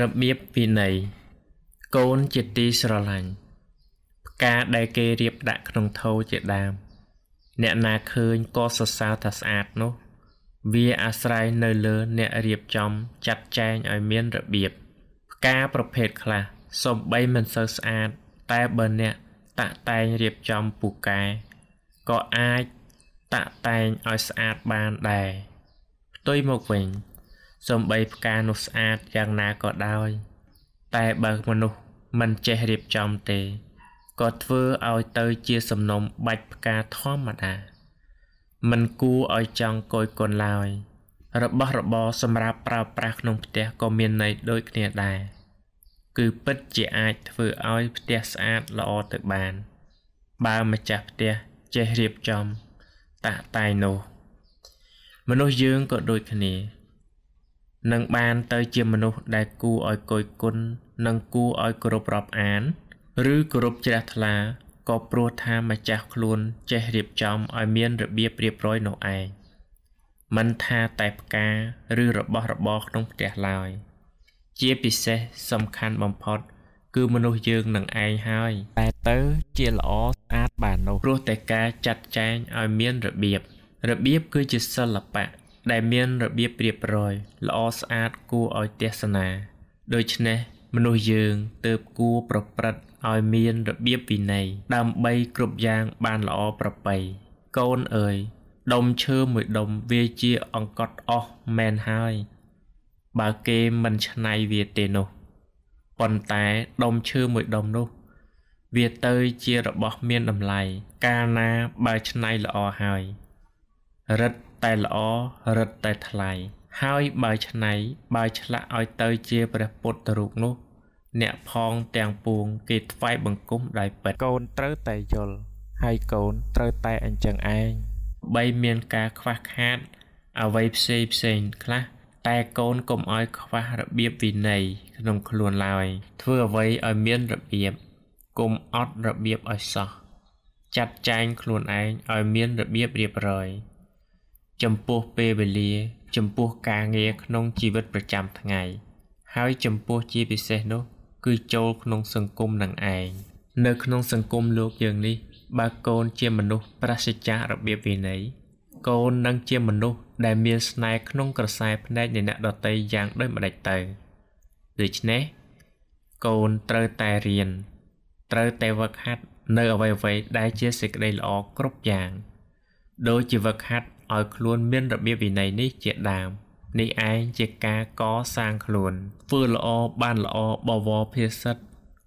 របៀបវិន័យកូនជាទីស្រឡាញ់ផ្កាដែលគេរៀបដាក់ក្នុងថូជាដើមអ្នកណាឃើញក៏សរសើរថាស្អាតនោះ វាអាស្រ័យនៅលើអ្នករៀបចំចាត់ចែងឲ្យមានរបៀបផ្កាប្រភេទខ្លះសំបីមិនសូវស្អាតតែបើអ្នកតាក់តែងរៀបចំពូកែក៏អាចតាក់តែងឲ្យស្អាតបានដែរផ្ទុយមកវិញសំបីផ្កានោះស្អាតយ៉ាងណាក៏ដោយតែបើមនុស្សមិនចេះរៀបចំទេក៏ធ្វើឲ្យទៅជាសំណុំបាច់ផ្កាធម្មតាមិនគួរឲ្យចង់គយគន់ឡើយ របស់របរសម្រាប់ប្រើប្រាស់ក្នុងផ្ទះក៏មានន័យដូចគ្នាដែរគឺពិតជាអាចធ្វើឲ្យផ្ទះស្អាតល្អទៅបាន បើម្ចាស់ផ្ទះចេះរៀបចំតាក់តែងនោះមនុស្សយើងក៏ដូចគ្នានឹងបានទៅជាមនុស្សដែលគួរឲ្យគយគុណនិងគួរឲ្យគោរពរាប់អាន ឬគោរពជ្រះថ្លាក៏ព្រោះថាម្ចាស់ខ្លួនចេះរៀបចំឲ្យមាន របៀបរៀបរយនោះឯងមិនថាតែផ្កាឬរបស់របរក្នុងផ្ទះឡើយជាពិសេសសំខាន់បំផុតគឺមនុស្សយើងនឹងឯងហើយតែទៅ ជាល្អស្អាតបាននោះព្រោះតែការចាត់ចែងឲ្យមានរបៀបរបៀបគឺជាសិល្បៈដែលមានរបៀបរៀបរយល្អស្អាតគួរឲ្យទេសនា ដូច្នេះមនុស្សយើងទើបគួរប្រព្រឹត្តឲ្យមានរបៀបវិន័យដើម្បីគ្រប់យ៉ាងបានល្អប្រពៃកូនអើយដុំឈើមួយដុំវាជាអង្កត់អស់មែនហើយបើគេមិនឆ្នៃវាទេនោះប៉ុន្តែដុំឈើមួយដុំនោះវាទៅជារបស់មានតម្លៃកាលណាបើឆ្នៃល្អហើយរិទ្ធតែល្អរឹតតែថ្លៃហើយបើឆ្នៃបើឆ្លាក់ឲ្យទៅជាព្រះពុទ្ធរូបនោះ អ្នកផងទាំងពួងគេថ្វាយបង្គំដោយពិតកូនត្រូវតែយល់ហើយកូនត្រូវតែអញ្ចឹងឯងបីមានការខ្វះខាតអ្វីផ្សេងផ្សេងខ្លះតែកូនកុំឲ្យខ្វះរបៀបវិន័យក្នុងខ្លួនឡើយ ធ្វើអ្វីឲ្យមានរបៀបកុំអត់របៀបឲ្យសោះចាត់ចែងខ្លួនឯងឲ្យមានរបៀបរៀបរយចំពោះពេលវេលាចំពោះការងារក្នុងជីវិតប្រចាំថ្ងៃហើយចំពោះជាពិសេសនោះគឺចូលក្នុងសង្គមនឹងឯងនៅក្នុងសង្គមលោកយើងនេះបើកូនជាមនុស្សប្រសិទ្ធចារបៀបវិន័យកូននឹងជាមនុស្សដែលមានស្នេហ៍ក្នុងក្រសែភ្នែកនៃអ្នកដតីយ៉ាងដូចម្ដេចទៅដូច្នេះកូនត្រូវតែរៀន ត្រូវតែវឹកហាត់នៅអ្វីៗដែលជាសេចក្តីល្អគ្រប់យ៉ាងដូចជាវឹកហាត់ឲ្យខ្លួនមានរបៀបវិន័យនេះជាដើមនេះឯងជាការកសាងខ្លួនធ្វើល្អបានល្អបវរភាសិត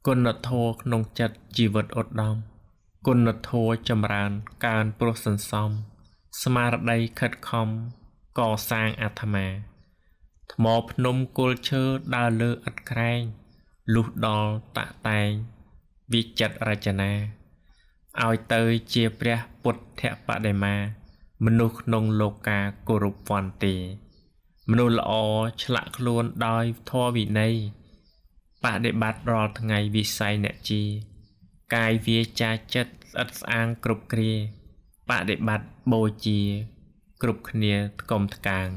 គុណធម៌ក្នុងចិត្តជីវិតឧត្តមគុណធម៌ចម្រើនកើនព្រោះសន្សំស្មារតីខិតខំកសាងអាត្មាថ្មភ្នំគល់ឈើដើរលើឥតក្រែងលុះដល់តាក់តែង វិចិត្ររចនាឲ្យទៅជាព្រះពុទ្ធបដិមាមនុស្សក្នុងលោកាគោរពវន្តទេ មនុស្សល្អឆ្លាក់ខ្លួនដោយធម៌វិន័យបដិបត្តិរាល់ថ្ងៃវិស័យអ្នកជីកាយវាចាចិត្តស្អិតស្អាងគ្រប់គ្រាបដិបត្តិបូជាគ្រប់គ្នាថ្កុំថ្កាង